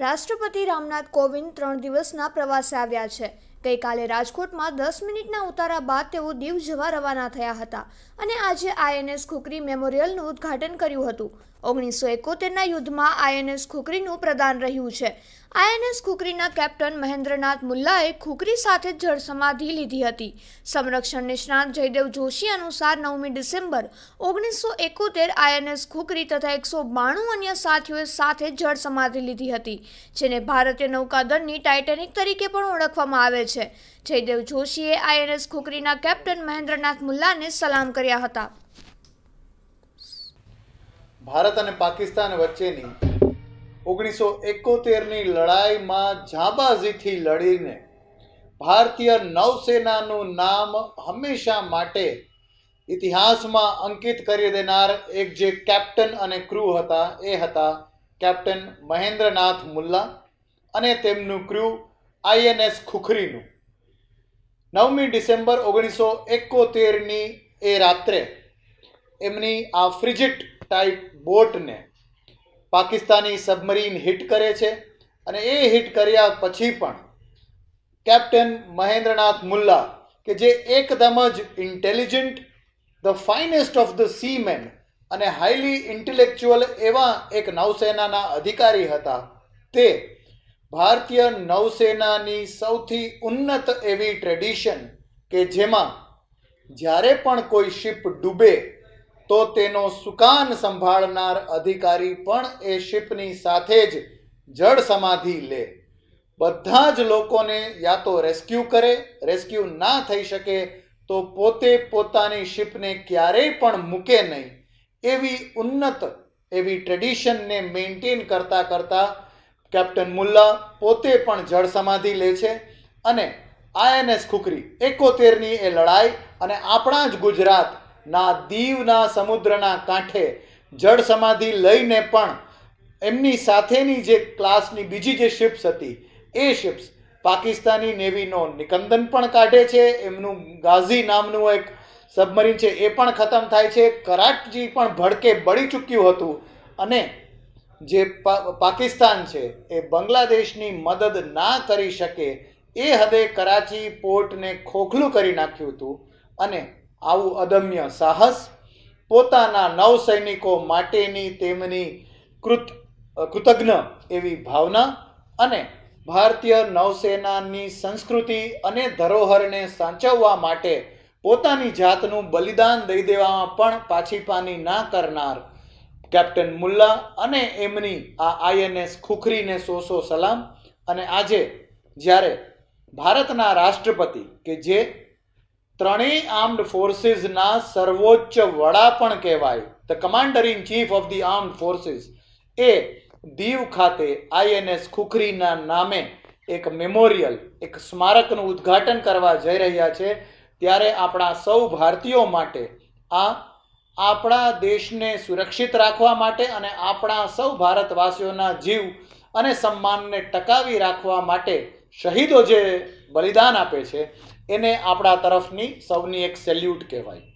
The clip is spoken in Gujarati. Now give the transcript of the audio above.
રાષ્ટ્રપતિ રામનાથ કોવિંદ ત્રણ દિવસના પ્રવાસે આવ્યા છે ગઈકાલે રાજકોટમાં દસ મિનિટના ઉતારા બાદ તેઓ દીવ જવા રવાના થયા હતા અને આજે આઈએનએસ ખુકરી મેમોરિયલનું ઉદ્ઘાટન કર્યું હતું ઓગણીસો એકોતેરના યુદ્ધમાં આઈએનએસ ખુકરીનું પ્રદાન રહ્યું છે આઈએનએસ ખુકરીના કેપ્ટન મહેન્દ્રનાથ મુલ્લાએ ખુકરી સાથે જળસમાધિ લીધી હતી સંરક્ષણ નિષ્ણાત જયદેવ જોશી અનુસાર નવમી ડિસેમ્બર ઓગણીસો એકોતેર આઈએનએસ ખુકરી તથા એકસો બાણું અન્ય સાથીઓએ સાથે જળસમાધિ લીધી હતી જેને ભારતીય નૌકાદળની ટાઇટેનિક તરીકે પણ ઓળખવામાં આવે છે જયદેવ જોશીએ આઈએનએસ ખુકરીના કેપ્ટન મહેન્દ્રનાથ મુલ્લાને સલામ કર્યા હતા ભારત અને પાકિસ્તાન વચ્ચેની ઓગણીસો એકોતેરની લડાઈમાં ઝાબાઝીથી લડીને ભારતીય નૌસેનાનું નામ હંમેશા માટે ઇતિહાસમાં અંકિત કરી દેનાર એક જે કેપ્ટન અને ક્રૂ હતા એ હતા કેપ્ટન મહેન્દ્રનાથ મુલ્લા અને તેમનું ક્રૂ આઈએનએસ ખુખરીનું નવમી ડિસેમ્બર ઓગણીસો એકોતેરની એ રાત્રે એમની આ ફ્રિજિટ ટાઈપ બોટને પાકિસ્તાની સબમરીન હિટ કરે છે અને એ હિટ કર્યા પછી પણ કેપ્ટન મહેન્દ્રનાથ મુલ્લા કે જે એકદમ જ intelligent the finest of the seaman અને હાઈલી ઇન્ટેલેક્ચ્યુઅલ એવા એક નૌસેનાના અધિકારી હતા તે ભારતીય નૌસેનાની સૌથી ઉન્નત એવી ટ્રેડિશન કે જેમાં જ્યારે પણ કોઈ શિપ ડૂબે તો તેનો સુકાન સંભાળનાર અધિકારી પણ એ શિપની સાથે જ જળ સમાધિ લે બધા જ લોકોને યા તો રેસ્ક્યુ કરે રેસ્ક્યુ ના થઈ શકે તો પોતે પોતાની શિપને ક્યારેય પણ મૂકે નહીં એવી ઉન્નત એવી ટ્રેડિશનને મેન્ટેન કરતાં કરતાં કેપ્ટન મુલ્લા પોતે પણ જળ સમાધિ લે છે અને આઈએનએસ ખુકરી એકોતેરની એ લડાઈ અને આપણા જ ગુજરાત ના દીવના સમુદ્રના કાંઠે જળ સમાધિ લઈને પણ એમની સાથેની જે ક્લાસની બીજી જે શિપ્સ હતી એ શિપ્સ પાકિસ્તાની નેવીનો નિકંદન પણ કાઢે છે એમનું ગાઝી નામનું એક સબમરીન છે એ પણ ખતમ થાય છે કરાટજી પણ ભડકે બળી ચૂક્યું હતું અને જે પાકિસ્તાન છે એ બાંગ્લાદેશની મદદ ના કરી શકે એ હદે કરાચી પોર્ટને ખોખલું કરી નાખ્યું હતું અને આવું અદમ્ય સાહસ પોતાના નવ સૈનિકો માટેની તેમની કૃત કૃતજ્ઞ એવી ભાવના અને ભારતીય નૌસેનાની સંસ્કૃતિ અને ધરોહરને સાચવવા માટે પોતાની જાતનું બલિદાન દઈ દેવામાં પણ પાછીપાની ના કરનાર કેપ્ટન મુલ્લા અને એમની આ આઈએનએસ ખુખરીને સોસો સલામ અને આજે જ્યારે ભારતના રાષ્ટ્રપતિ કે જે ત્રણેય આર્મ્ડ ફોર્સિસના સર્વોચ્ચ વડા પણ કહેવાય the commander in chief of the armed forces એ દીવ ખાતે આઈએનએસ ખુખરીના નામે એક મેમોરિયલ એક સ્મારકનું ઉદ્ઘાટન કરવા જઈ રહ્યા છે ત્યારે આપણા સૌ ભારતીયો માટે આ આપણા દેશને સુરક્ષિત રાખવા માટે અને આપણા સૌ ભારતવાસીઓના જીવ અને સન્માનને ટકાવી રાખવા માટે શહીદો જે બલિદાન આપે છે એને આપણા તરફની સૌની એક સેલ્યુટ કહેવાય